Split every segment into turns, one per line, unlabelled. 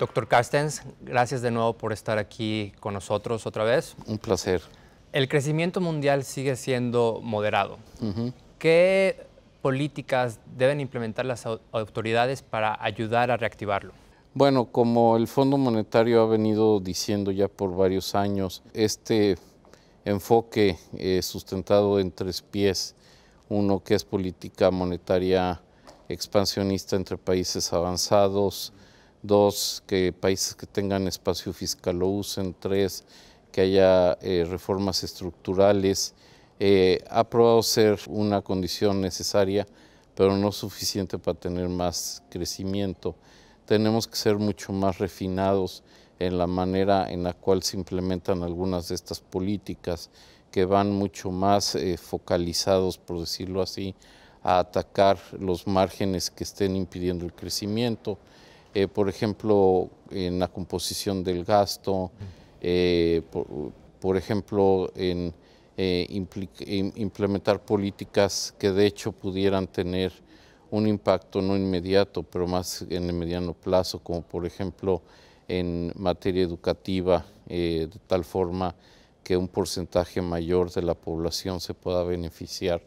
Doctor Carstens, gracias de nuevo por estar aquí con nosotros otra vez. Un placer. El crecimiento mundial sigue siendo moderado. ¿Qué políticas deben implementar las autoridades para ayudar a reactivarlo?
Bueno, como el Fondo Monetario ha venido diciendo ya por varios años, este enfoque eh, sustentado en tres pies, uno que es política monetaria expansionista entre países avanzados, Dos, que países que tengan espacio fiscal lo usen. Tres, que haya eh, reformas estructurales. Eh, ha probado ser una condición necesaria, pero no suficiente para tener más crecimiento. Tenemos que ser mucho más refinados en la manera en la cual se implementan algunas de estas políticas que van mucho más eh, focalizados, por decirlo así, a atacar los márgenes que estén impidiendo el crecimiento. Eh, por ejemplo, en la composición del gasto, eh, por, ejemplo, en eh, implementar políticas que de hecho pudieran tener un impacto no inmediato, pero más en el mediano plazo, como por ejemplo en materia educativa, de tal forma que un porcentaje mayor de la población se pueda beneficiar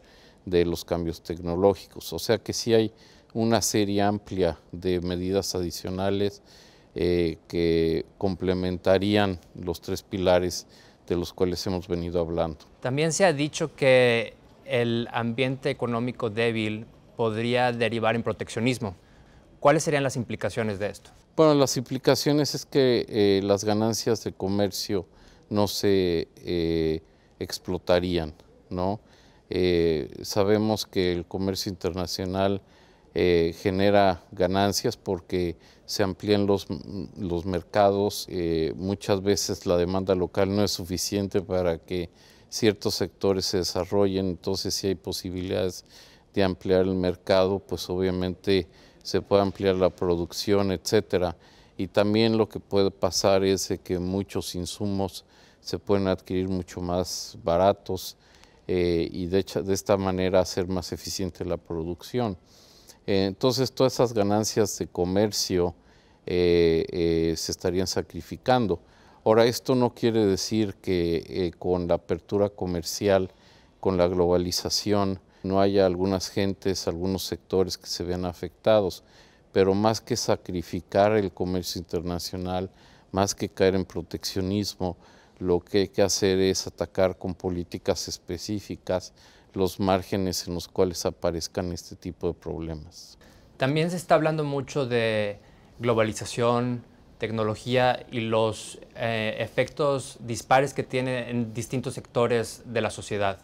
de los cambios tecnológicos. O sea que si hay una serie amplia de medidas adicionales eh, que complementarían los tres pilares de los cuales hemos venido hablando.
También se ha dicho que el ambiente económico débil podría derivar en proteccionismo. ¿Cuáles serían las implicaciones de esto?
Bueno, las implicaciones es que eh, las ganancias de comercio no se eh, explotarían, ¿no? sabemos que el comercio internacional eh, genera ganancias porque se amplían los, mercados, eh, muchas veces la demanda local no es suficiente para que ciertos sectores se desarrollen, entonces si hay posibilidades de ampliar el mercado, pues obviamente se puede ampliar la producción, etcétera. Y también lo que puede pasar es que muchos insumos se pueden adquirir mucho más baratos eh, y de esta manera hacer más eficiente la producción. Eh, entonces todas esas ganancias de comercio eh, eh, se estarían sacrificando. Ahora, esto no quiere decir que con la apertura comercial, con la globalización, no haya algunas gentes, algunos sectores que se vean afectados, pero más que sacrificar el comercio internacional, más que caer en proteccionismo, lo que hay que hacer es atacar con políticas específicas los márgenes en los cuales aparezcan este tipo de problemas.
También se está hablando mucho de globalización, tecnología y los eh, efectos dispares que tiene en distintos sectores de la sociedad.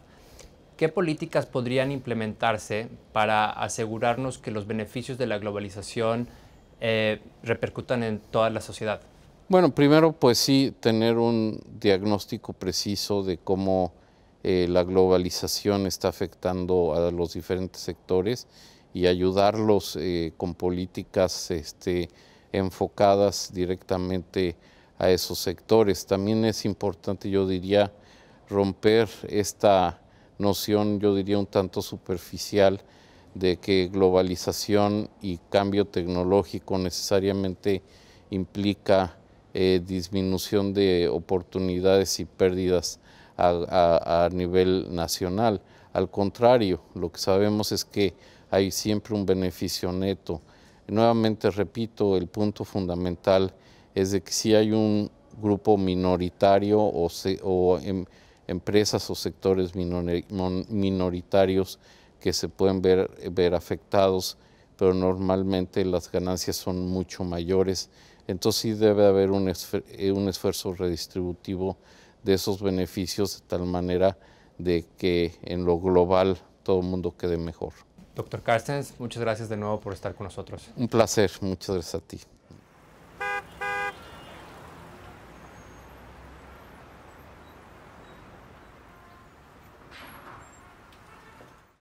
¿Qué políticas podrían implementarse para asegurarnos que los beneficios de la globalización eh, repercutan en toda la sociedad?
Bueno, primero pues sí, tener un diagnóstico preciso de cómo eh, la globalización está afectando a los diferentes sectores y ayudarlos eh, con políticas este, enfocadas directamente a esos sectores. También es importante, yo diría, romper esta noción, yo diría, un tanto superficial de que globalización y cambio tecnológico necesariamente implica eh, disminución de oportunidades y pérdidas a, nivel nacional. Al contrario, lo que sabemos es que hay siempre un beneficio neto. Nuevamente repito, el punto fundamental es de que si hay un grupo minoritario o, em, empresas o sectores minoritarios que se pueden ver, ver afectados, pero normalmente las ganancias son mucho mayores. Entonces sí debe haber un, eh, un esfuerzo redistributivo de esos beneficios de tal manera de que en lo global todo el mundo quede mejor.
Doctor Carstens, muchas gracias de nuevo por estar con nosotros. Un
placer, muchas gracias a ti.